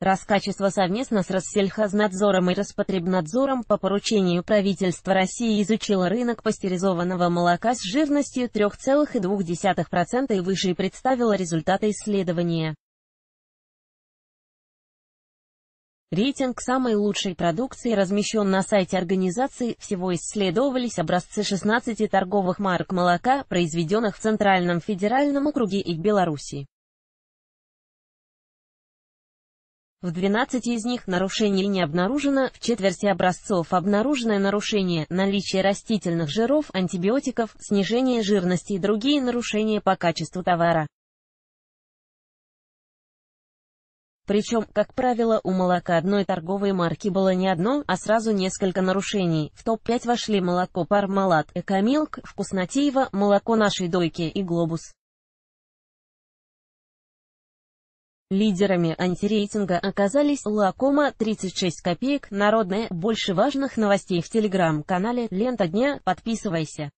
Раскачество совместно с Россельхознадзором и Роспотребнадзором по поручению правительства России изучило рынок пастеризованного молока с жирностью 3,2% и выше и представило результаты исследования. Рейтинг самой лучшей продукции размещен на сайте организации, всего исследовались образцы 16 торговых марок молока, произведенных в Центральном федеральном округе и Беларуси. В 12 из них нарушений не обнаружено, в четверти образцов обнаружено нарушение, наличие растительных жиров, антибиотиков, снижение жирности и другие нарушения по качеству товара. Причем, как правило, у молока одной торговой марки было не одно, а сразу несколько нарушений. В топ-5 вошли молоко Пармалат, Экомилк, Вкуснотеево, молоко нашей дойки и Глобус. Лидерами антирейтинга оказались Лакома 36 копеек, Народная, больше важных новостей в телеграм-канале Лента дня, подписывайся.